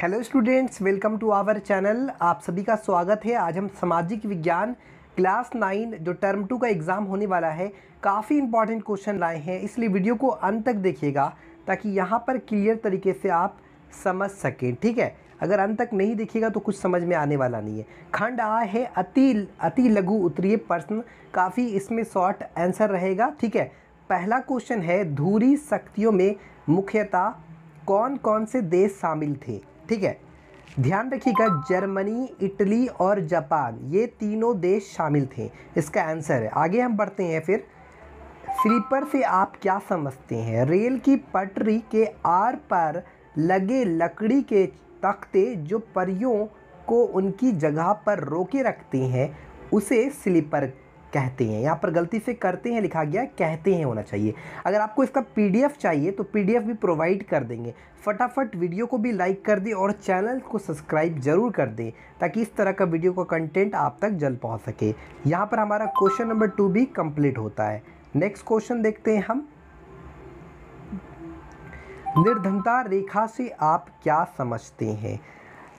hello students welcome to our channel आप सभी का स्वागत है आज हम सामाजिक विज्ञान क्लास नाइन जो टर्म टू का एग्ज़ाम होने वाला है काफ़ी इंपॉर्टेंट क्वेश्चन लाए हैं इसलिए वीडियो को अंत तक देखिएगा ताकि यहाँ पर क्लियर तरीके से आप समझ सकें ठीक है अगर अंत तक नहीं देखिएगा तो कुछ समझ में आने वाला नहीं है खंड आ है अति अति लघु उत्तरीय प्रश्न काफ़ी इसमें शॉर्ट आंसर रहेगा ठीक है पहला क्वेश्चन है धूरी शक्तियों में मुख्यतः कौन कौन से देश शामिल थे ठीक है ध्यान रखिएगा जर्मनी इटली और जापान ये तीनों देश शामिल थे इसका आंसर है आगे हम बढ़ते हैं फिर स्लीपर से आप क्या समझते हैं रेल की पटरी के आर पर लगे लकड़ी के तख्ते जो परियों को उनकी जगह पर रोके रखते हैं उसे स्लीपर कहते हैं यहाँ पर गलती से करते हैं लिखा गया कहते हैं होना चाहिए अगर आपको इसका पीडीएफ चाहिए तो पीडीएफ भी प्रोवाइड कर देंगे फटाफट वीडियो को भी लाइक कर दें और चैनल को सब्सक्राइब जरूर कर दें ताकि इस तरह का वीडियो का कंटेंट आप तक जल्द पहुँच सके यहाँ पर हमारा क्वेश्चन नंबर टू भी कंप्लीट होता है नेक्स्ट क्वेश्चन देखते हैं हम निर्धनता रेखा से आप क्या समझते हैं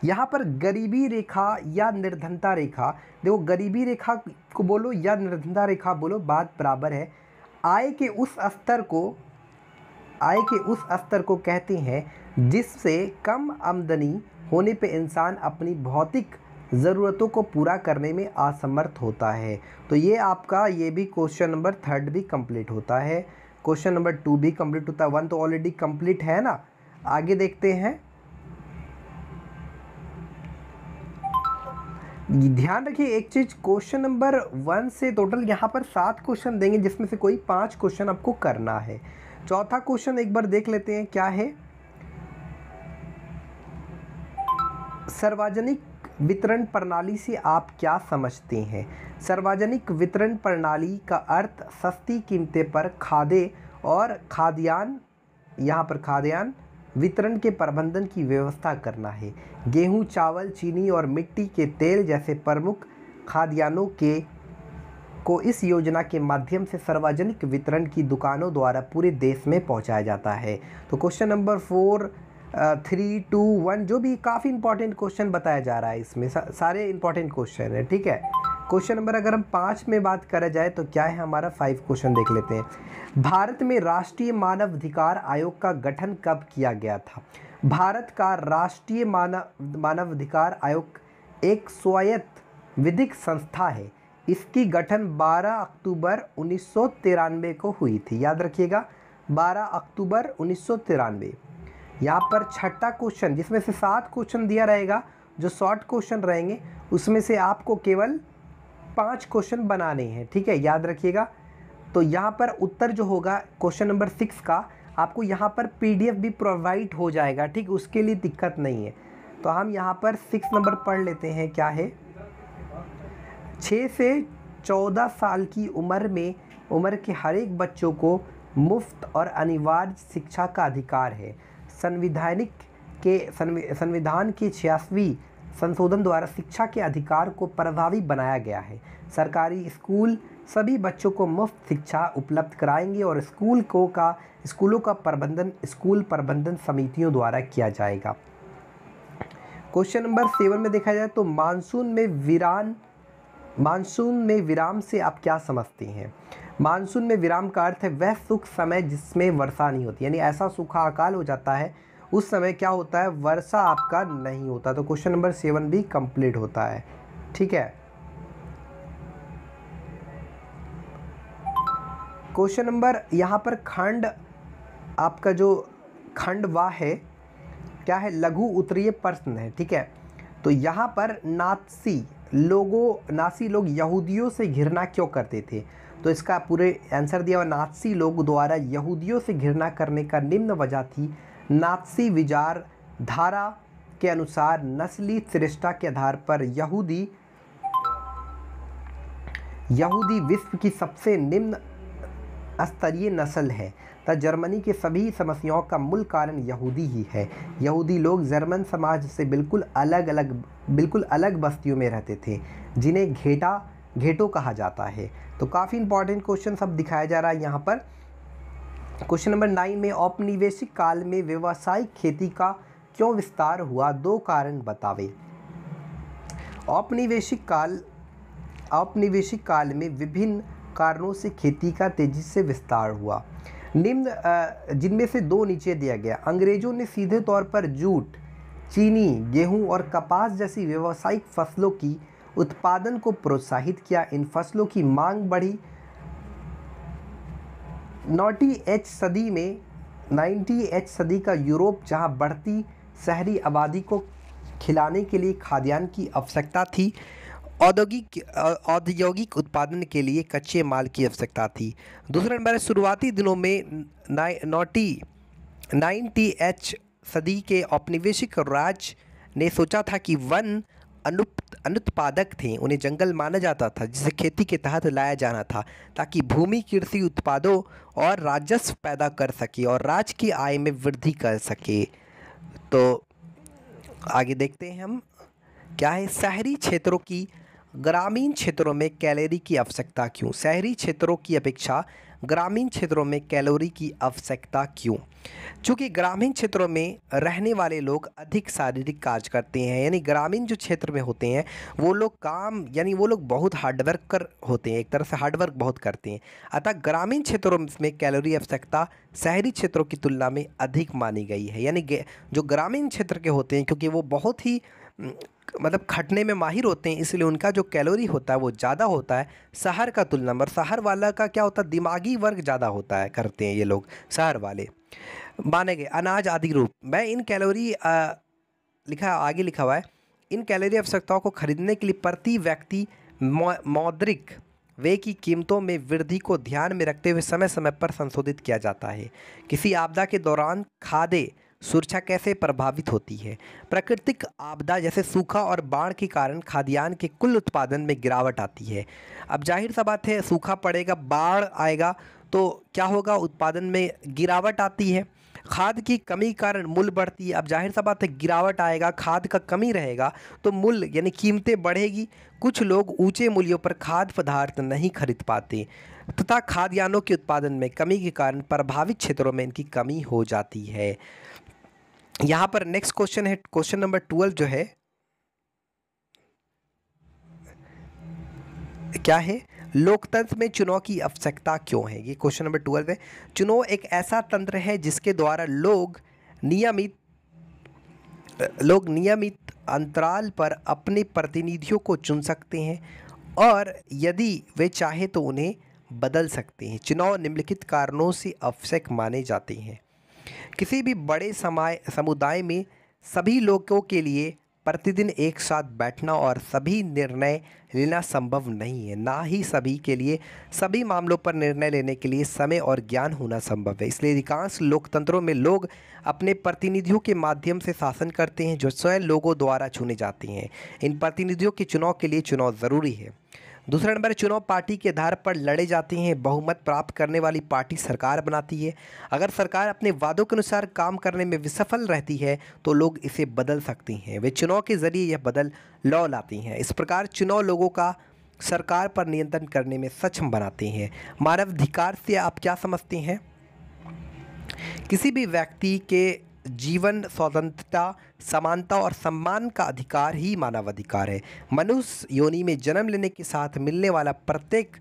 यहाँ पर गरीबी रेखा या निर्धनता रेखा देखो गरीबी रेखा को बोलो या निर्धनता रेखा बोलो बात बराबर है आय के उस स्तर को आय के उस स्तर को कहते हैं जिससे कम आमदनी होने पे इंसान अपनी भौतिक ज़रूरतों को पूरा करने में असमर्थ होता है तो ये आपका ये भी क्वेश्चन नंबर थर्ड भी कंप्लीट होता है क्वेश्चन नंबर टू भी कंप्लीट होता है वन तो ऑलरेडी कंप्लीट है ना आगे देखते हैं ध्यान रखिए एक चीज़ क्वेश्चन नंबर वन से टोटल यहाँ पर सात क्वेश्चन देंगे जिसमें से कोई पांच क्वेश्चन आपको करना है चौथा क्वेश्चन एक बार देख लेते हैं क्या है सार्वजनिक वितरण प्रणाली से आप क्या समझते हैं सार्वजनिक वितरण प्रणाली का अर्थ सस्ती कीमतें पर खादे और खाद्यान्न यहाँ पर खाद्यान्न वितरण के प्रबंधन की व्यवस्था करना है गेहूं चावल चीनी और मिट्टी के तेल जैसे प्रमुख खाद्यान्नों के को इस योजना के माध्यम से सार्वजनिक वितरण की दुकानों द्वारा पूरे देश में पहुंचाया जाता है तो question number four three two one जो भी काफ़ी इंपॉर्टेंट क्वेश्चन बताया जा रहा है इसमें सारे इंपॉर्टेंट क्वेश्चन है ठीक है क्वेश्चन नंबर अगर हम पाँच में बात करा जाए तो क्या है हमारा फाइव क्वेश्चन देख लेते हैं भारत में राष्ट्रीय मानवाधिकार आयोग का गठन कब किया गया था भारत का राष्ट्रीय मानव मानवाधिकार आयोग एक स्वायत्त विधिक संस्था है इसकी गठन 12 अक्टूबर उन्नीस को हुई थी याद रखिएगा 12 अक्टूबर उन्नीस यहाँ पर छठा क्वेश्चन जिसमें से सात क्वेश्चन दिया रहेगा जो शॉर्ट क्वेश्चन रहेंगे उसमें से आपको केवल पाँच क्वेश्चन बनाने हैं ठीक है याद रखिएगा तो यहाँ पर उत्तर जो होगा क्वेश्चन नंबर सिक्स का आपको यहाँ पर पीडीएफ भी प्रोवाइड हो जाएगा ठीक उसके लिए दिक्कत नहीं है तो हम यहाँ पर सिक्स नंबर पढ़ लेते हैं क्या है छः से चौदह साल की उम्र में उम्र के हर एक बच्चों को मुफ्त और अनिवार्य शिक्षा का अधिकार है संविधानिक के संविधान के छियासवीं संशोधन द्वारा शिक्षा के अधिकार को प्रभावी बनाया गया है सरकारी स्कूल सभी बच्चों को मुफ्त शिक्षा उपलब्ध कराएंगे और स्कूल को का स्कूलों का प्रबंधन स्कूल प्रबंधन समितियों द्वारा किया जाएगा क्वेश्चन नंबर सेवन में देखा जाए तो मानसून में वीरान मानसून में विराम से आप क्या समझते हैं मानसून में विराम का अर्थ है वह सुख समय जिसमें वर्षा नहीं होती यानी ऐसा सूखा अकाल हो जाता है उस समय क्या होता है वर्षा आपका नहीं होता तो क्वेश्चन नंबर सेवन भी कंप्लीट होता है ठीक है क्वेश्चन नंबर यहां पर खंड आपका जो खंड वाह है क्या है लघु उत्तरीय प्रश्न है ठीक है तो यहाँ पर नाथसी लोगों नासी लोग यहूदियों से घिरना क्यों करते थे तो इसका पूरे आंसर दिया हुआ नाथसी लोग द्वारा यहूदियों से घिरना करने का निम्न वजह थी नापसी विचार धारा के अनुसार नस्ली श्रेष्ठा के आधार पर यहूदी यहूदी विश्व की सबसे निम्न स्तरीय नस्ल है तथा जर्मनी के सभी समस्याओं का मूल कारण यहूदी ही है यहूदी लोग जर्मन समाज से बिल्कुल अलग अलग बिल्कुल अलग बस्तियों में रहते थे जिन्हें घेटा घेटो कहा जाता है तो काफ़ी इंपॉर्टेंट क्वेश्चन सब दिखाया जा रहा है यहाँ पर क्वेश्चन नंबर नाइन में औपनिवेशिक काल में व्यवसायिक खेती का क्यों विस्तार हुआ दो कारण बतावे औपनिवेशिक काल औपनिवेशिक काल में विभिन्न कारणों से खेती का तेजी से विस्तार हुआ निम्न जिनमें से दो नीचे दिया गया अंग्रेज़ों ने सीधे तौर पर जूट चीनी गेहूं और कपास जैसी व्यावसायिक फसलों की उत्पादन को प्रोत्साहित किया इन फसलों की मांग बढ़ी नोटी एच सदी में नाइन्टी एच सदी का यूरोप जहां बढ़ती शहरी आबादी को खिलाने के लिए खाद्यान्न की आवश्यकता थी औद्योगिक औद्योगिक उत्पादन के लिए कच्चे माल की आवश्यकता थी दूसरे नंबर शुरुआती दिनों में नोटी नाइन्टी एच सदी के औपनिवेशिक राज ने सोचा था कि वन अनुप अनुत्पादक थे उन्हें जंगल माना जाता था जिसे खेती के तहत लाया जाना था ताकि भूमि कृषि उत्पादों और राजस्व पैदा कर सके और राज्य की आय में वृद्धि कर सके तो आगे देखते हैं हम क्या है शहरी क्षेत्रों की ग्रामीण क्षेत्रों में कैलरी की आवश्यकता क्यों शहरी क्षेत्रों की अपेक्षा ग्रामीण क्षेत्रों में कैलोरी की आवश्यकता क्यों चूँकि ग्रामीण क्षेत्रों में रहने वाले लोग अधिक शारीरिक कार्य करते हैं यानी ग्रामीण जो क्षेत्र में होते हैं वो लोग काम यानी वो लोग बहुत हार्डवर्क कर होते हैं एक तरह से हार्डवर्क बहुत करते हैं अतः ग्रामीण क्षेत्रों में कैलोरी आवश्यकता शहरी क्षेत्रों की तुलना में अधिक मानी गई है यानी जो ग्रामीण क्षेत्र के होते हैं क्योंकि वो बहुत ही मतलब खटने में माहिर होते हैं इसलिए उनका जो कैलोरी होता है वो ज़्यादा होता है शहर का तुलना में शहर वाला का क्या होता है दिमागी वर्ग ज़्यादा होता है करते हैं ये लोग शहर वाले माने गए अनाज आदि रूप मैं इन कैलोरी आ, लिखा आगे लिखा हुआ है इन कैलोरी आवश्यकताओं को खरीदने के लिए प्रति व्यक्ति मौद्रिक वे की कीमतों में वृद्धि को ध्यान में रखते हुए समय समय पर संशोधित किया जाता है किसी आपदा के दौरान खादे सुरक्षा कैसे प्रभावित होती है प्राकृतिक आपदा जैसे सूखा और बाढ़ के कारण खाद्यान्न के कुल उत्पादन में गिरावट आती है अब जाहिर सा बात है सूखा पड़ेगा बाढ़ आएगा तो क्या होगा उत्पादन में गिरावट आती है खाद की कमी कारण मूल्य बढ़ती है अब जाहिर सा बात है गिरावट आएगा खाद का कमी रहेगा तो मूल्य यानी कीमतें बढ़ेगी कुछ लोग ऊंचे मूल्यों पर खाद्य पदार्थ नहीं खरीद पाते तथा खाद्यान्नों के उत्पादन में कमी के कारण प्रभावित क्षेत्रों में इनकी कमी हो जाती है यहाँ पर नेक्स्ट क्वेश्चन है क्वेश्चन नंबर ट्वेल्व जो है क्या है लोकतंत्र में चुनाव की आवश्यकता क्यों है ये क्वेश्चन नंबर ट्वेल्व है चुनाव एक ऐसा तंत्र है जिसके द्वारा लोग नियमित लोग नियमित अंतराल पर अपने प्रतिनिधियों को चुन सकते हैं और यदि वे चाहे तो उन्हें बदल सकते हैं चुनाव निम्नलिखित कारणों से आवश्यक माने जाते हैं किसी भी बड़े समाय समुदाय में सभी लोगों के लिए प्रतिदिन एक साथ बैठना और सभी निर्णय लेना संभव नहीं है ना ही सभी के लिए सभी मामलों पर निर्णय लेने के लिए समय और ज्ञान होना संभव है इसलिए अधिकांश लोकतंत्रों में लोग अपने प्रतिनिधियों के माध्यम से शासन करते हैं जो स्वयं लोगों द्वारा चुने जाते हैं इन प्रतिनिधियों के चुनाव के लिए चुनाव ज़रूरी है दूसरा नंबर चुनाव पार्टी के आधार पर लड़े जाते हैं बहुमत प्राप्त करने वाली पार्टी सरकार बनाती है अगर सरकार अपने वादों के अनुसार काम करने में विसफल रहती है तो लोग इसे बदल सकती हैं वे चुनाव के जरिए यह बदल लौ लाती हैं इस प्रकार चुनाव लोगों का सरकार पर नियंत्रण करने में सक्षम बनाते हैं मानवाधिकार से आप क्या समझते हैं किसी भी व्यक्ति के जीवन स्वतंत्रता समानता और सम्मान का अधिकार ही मानवाधिकार है मनुष्य योनि में जन्म लेने के साथ मिलने वाला प्रत्येक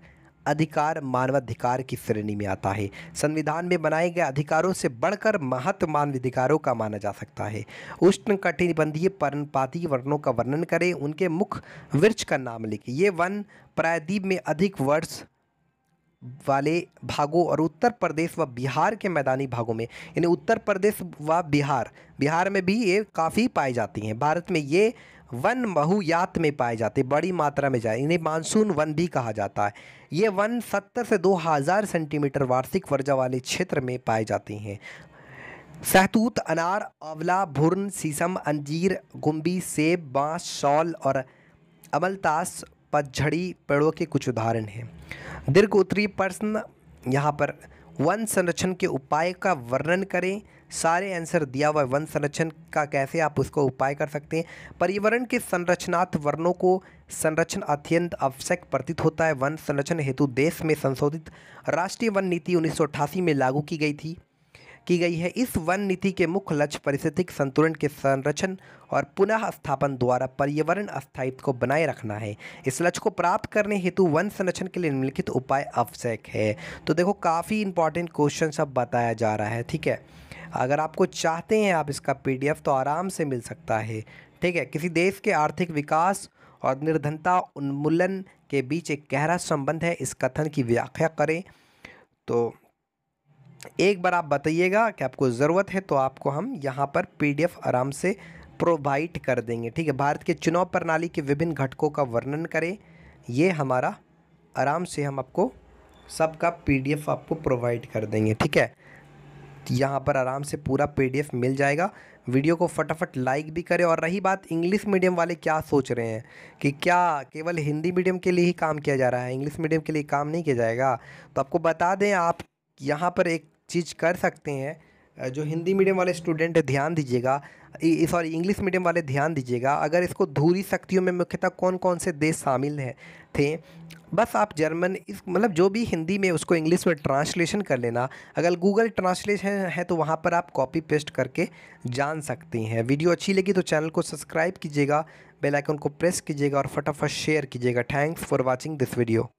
अधिकार मानवाधिकार की श्रेणी में आता है संविधान में बनाए गए अधिकारों से बढ़कर महत्व मानवाधिकारों का माना जा सकता है उष्ण कटिबंधीय पर्णपाती वर्णों का वर्णन करें उनके मुख्य वृक्ष का नाम लिखें ये वन प्रायद्वीप में अधिक वर्ष वाले भागों और उत्तर प्रदेश व बिहार के मैदानी भागों में यानी उत्तर प्रदेश व बिहार बिहार में भी ये काफ़ी पाई जाती हैं भारत में ये वन महुयात में पाए जाते बड़ी मात्रा में जाए इन्हें मानसून वन भी कहा जाता है ये वन सत्तर से दो हज़ार सेंटीमीटर वार्षिक वर्जा वाले क्षेत्र में पाए जाते हैं सहतूत अनार आंवला भुर्न शीशम अंजीर गुम्बी सेब बाँस शॉल और अमलतास पतझड़ी पेड़ों के कुछ उदाहरण हैं दीर्घ उत्तरी प्रश्न यहाँ पर वन संरक्षण के उपाय का वर्णन करें सारे आंसर दिया हुआ है वन संरक्षण का कैसे आप उसको उपाय कर सकते हैं पर्यावरण के संरचनात् वर्णों को संरक्षण अत्यंत आवश्यक प्रतीत होता है वन संरक्षण हेतु देश में संशोधित राष्ट्रीय वन नीति उन्नीस में लागू की गई थी की गई है इस वन नीति के मुख्य लक्ष्य परिस्थितिक संतुलन के संरक्षण और पुनः स्थापन द्वारा पर्यावरण स्थायित्व को बनाए रखना है इस लक्ष्य को प्राप्त करने हेतु वन संरक्षण के लिए निम्नलिखित उपाय आवश्यक है तो देखो काफ़ी इंपॉर्टेंट क्वेश्चन सब बताया जा रहा है ठीक है अगर आपको चाहते हैं आप इसका पी तो आराम से मिल सकता है ठीक है किसी देश के आर्थिक विकास और निर्धनता उन्मूलन के बीच एक गहरा संबंध है इस कथन की व्याख्या करें तो एक बार आप बताइएगा कि आपको ज़रूरत है तो आपको हम यहाँ पर पीडीएफ आराम से प्रोवाइड कर देंगे ठीक है भारत के चुनाव प्रणाली के विभिन्न घटकों का वर्णन करें ये हमारा आराम से हम आपको सबका पीडीएफ आपको प्रोवाइड कर देंगे ठीक है यहाँ पर आराम से पूरा पीडीएफ मिल जाएगा वीडियो को फटाफट लाइक भी करें और रही बात इंग्लिश मीडियम वाले क्या सोच रहे हैं कि क्या केवल हिंदी मीडियम के लिए ही काम किया जा रहा है इंग्लिश मीडियम के लिए काम नहीं किया जाएगा तो आपको बता दें आप यहाँ पर एक चीज़ कर सकते हैं जो हिंदी मीडियम वाले स्टूडेंट ध्यान दीजिएगा सॉरी इंग्लिश मीडियम वाले ध्यान दीजिएगा अगर इसको धूरी शक्तियों में मुख्यतः कौन कौन से देश शामिल हैं थे बस आप जर्मन इस मतलब जो भी हिंदी में उसको इंग्लिश में ट्रांसलेशन कर लेना अगर गूगल ट्रांसलेशन है तो वहाँ पर आप कॉपी पेस्ट करके जान सकते हैं वीडियो अच्छी लगी तो चैनल को सब्सक्राइब कीजिएगा बेलाइकन को प्रेस कीजिएगा और फटाफट शेयर कीजिएगा thanks for watching this video